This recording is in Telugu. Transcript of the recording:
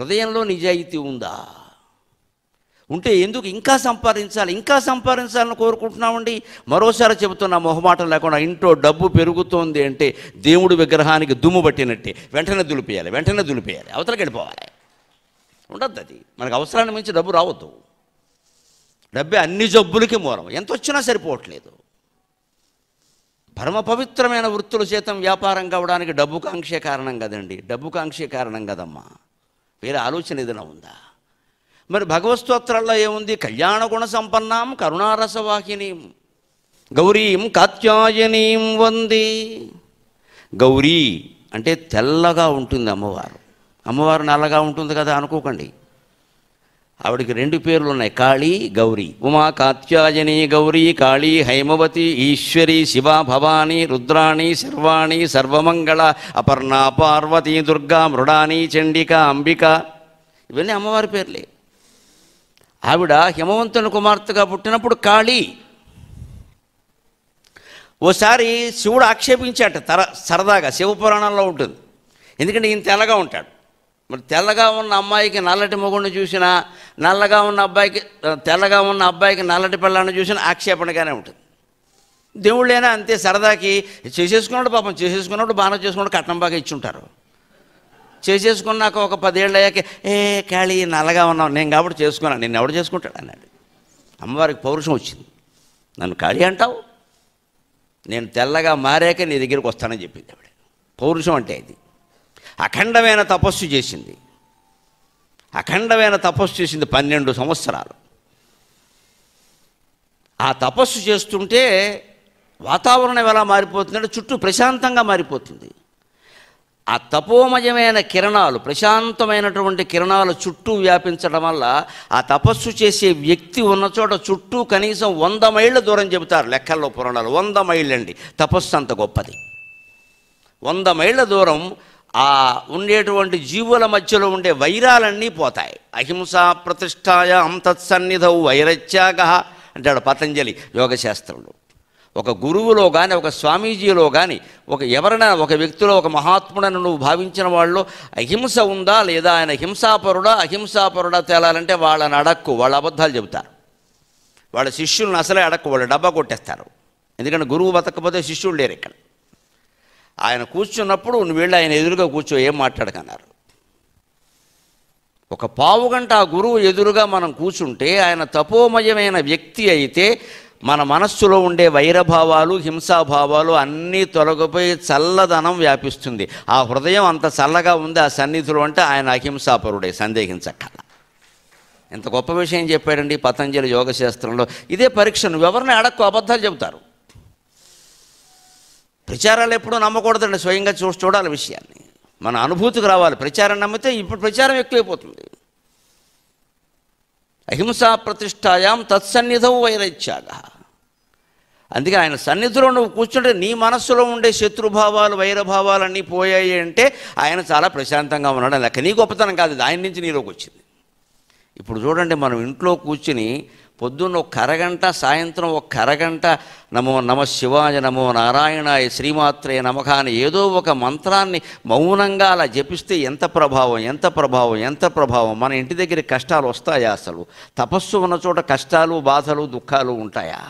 హృదయంలో నిజాయితీ ఉందా ఉంటే ఎందుకు ఇంకా సంపాదించాలి ఇంకా సంపాదించాలని కోరుకుంటున్నామండి మరోసారి చెబుతున్నా మొహమాటం లేకుండా ఇంట్లో డబ్బు పెరుగుతోంది అంటే దేవుడు విగ్రహానికి దుమ్ము పట్టినట్టే వెంటనే దులిపేయాలి వెంటనే దులిపేయాలి అవతలకి వెళ్ళిపోవాలి ఉండద్దు అది మనకు అవసరాన్ని మించి డబ్బు రావద్దు డబ్బే అన్ని జబ్బులకి మూలం ఎంత వచ్చినా సరిపోవట్లేదు పరమ పవిత్రమైన వృత్తుల చేతం వ్యాపారం కావడానికి డబ్బు కాంక్షే కారణం కదండి డబ్బు కాంక్షే కారణం కదమ్మా వేరే ఆలోచన ఏదైనా ఉందా మరి భగవత్ స్తోత్రాల్లో ఏముంది కళ్యాణ గుణ సంపన్నాం కరుణారసవాహినీం గౌరీం కాత్యాయనీం వంది గౌరీ అంటే తెల్లగా ఉంటుంది అమ్మవారు అమ్మవారు నల్లగా ఉంటుంది కదా అనుకోకండి ఆవిడకి రెండు పేర్లు ఉన్నాయి కాళీ గౌరీ ఉమా కాత్యాయని గౌరీ కాళీ హైమవతి ఈశ్వరి శివ భవాని రుద్రాణి శర్వాణి సర్వమంగళ అపర్ణ పార్వతి దుర్గా మృడాని చండిక అంబిక ఇవన్నీ అమ్మవారి పేర్లే ఆవిడ హిమవంతుని కుమార్తెగా పుట్టినప్పుడు కాళీ ఓసారి శివుడు ఆక్షేపించాట తర సరదాగా శివపురాణంలో ఉంటుంది ఎందుకంటే ఈయన తెల్లగా ఉంటాడు మరి తెల్లగా ఉన్న అమ్మాయికి నల్లటి మొగుడిని చూసినా నల్లగా ఉన్న అబ్బాయికి తెల్లగా ఉన్న అబ్బాయికి నల్లటి పిల్లని చూసినా ఆక్షేపణగానే ఉంటుంది దేవుళ్ళైనా అంతే సరదాకి చేసేసుకున్నాడు పాపం చేసేసుకున్నప్పుడు బాగా చేసుకున్నాడు కట్నం బాగా ఇచ్చుంటారు చేసేసుకున్నాక ఒక పదేళ్ళు అయ్యాక ఏ ఖాళీ నల్లగా ఉన్నావు నేను కాబట్టి చేసుకున్నాను నేను ఎవడు చేసుకుంటాడు అన్నాడు అమ్మవారికి పౌరుషం వచ్చింది నన్ను ఖాళీ అంటావు నేను తెల్లగా మారాక నీ దగ్గరికి వస్తానని చెప్పింది ఆవిడ పౌరుషం అంటే ఇది అఖండమైన తపస్సు చేసింది అఖండమైన తపస్సు చేసింది పన్నెండు సంవత్సరాలు ఆ తపస్సు చేస్తుంటే వాతావరణం ఎలా మారిపోతుందంటే చుట్టూ ప్రశాంతంగా మారిపోతుంది ఆ తపోమయమైన కిరణాలు ప్రశాంతమైనటువంటి కిరణాలు చుట్టూ వ్యాపించడం వల్ల ఆ తపస్సు చేసే వ్యక్తి ఉన్న చోట చుట్టూ కనీసం వంద మైళ్ళ దూరం చెబుతారు లెక్కల్లో పురాణాలు వంద మైళ్ళండి తపస్సు అంత గొప్పది వంద మైళ్ళ దూరం ఆ ఉండేటువంటి జీవుల మధ్యలో ఉండే వైరాలన్నీ పోతాయి అహింస ప్రతిష్టాయ అంతత్సన్నిధవు వైరత్యాగ అంటాడు పతంజలి యోగశాస్త్రంలో ఒక గురువులో కానీ ఒక స్వామీజీలో కానీ ఒక ఎవరైనా ఒక వ్యక్తిలో ఒక మహాత్ముడని నువ్వు భావించిన వాళ్ళు అహింస ఉందా లేదా ఆయన హింసాపరుడా అహింసాపరుడా తేలాలంటే వాళ్ళని అడక్కు వాళ్ళ అబద్ధాలు చెబుతారు వాళ్ళ శిష్యులను అసలే అడక్కు వాళ్ళు డబ్బా కొట్టేస్తారు ఎందుకంటే గురువు బతకపోతే శిష్యుడు లేరు ఇక్కడ ఆయన కూర్చున్నప్పుడు నువ్వు ఆయన ఎదురుగా కూర్చో ఏం మాట్లాడకన్నారు ఒక పావు గంట ఆ గురువు ఎదురుగా మనం కూర్చుంటే ఆయన తపోమయమైన వ్యక్తి అయితే మన మనస్సులో ఉండే వైరభావాలు హింసాభావాలు అన్నీ తొలగిపోయి చల్లదనం వ్యాపిస్తుంది ఆ హృదయం అంత చల్లగా ఉంది ఆ సన్నిధులు అంటే ఆయన అహింసాపరుడే సందేహించక్కల ఎంత గొప్ప విషయం చెప్పాడండి పతంజలి యోగశాస్త్రంలో ఇదే పరీక్ష ఎవరిని అడక్కు అబద్ధాలు చెబుతారు ప్రచారాలు ఎప్పుడూ నమ్మకూడదండి స్వయంగా చూ చూడాలి విషయాన్ని మన అనుభూతికి రావాలి ప్రచారం నమ్మితే ఇప్పుడు ప్రచారం ఎక్కువైపోతుంది అహింసా ప్రతిష్టాయాం తత్సన్నిధవు వైరత్యాగ అందుకే ఆయన సన్నిధిలో నువ్వు కూర్చుంటే నీ మనస్సులో ఉండే శత్రుభావాలు వైరభావాలన్నీ పోయాయి అంటే ఆయన చాలా ప్రశాంతంగా ఉన్నాడు లెక్క నీ గొప్పతనం కాదు ఆయన నుంచి నీలోకి వచ్చింది ఇప్పుడు చూడండి మనం ఇంట్లో కూర్చుని పొద్దున్న ఒక అరగంట సాయంత్రం ఒక అరగంట నమో నమ శివాయ నమో నారాయణాయ శ్రీమాత్రే అని ఏదో ఒక మంత్రాన్ని మౌనంగా అలా జపిస్తే ఎంత ప్రభావం ఎంత ప్రభావం ఎంత ప్రభావం మన ఇంటి దగ్గర కష్టాలు వస్తాయా అసలు తపస్సు ఉన్న చోట కష్టాలు బాధలు దుఃఖాలు ఉంటాయా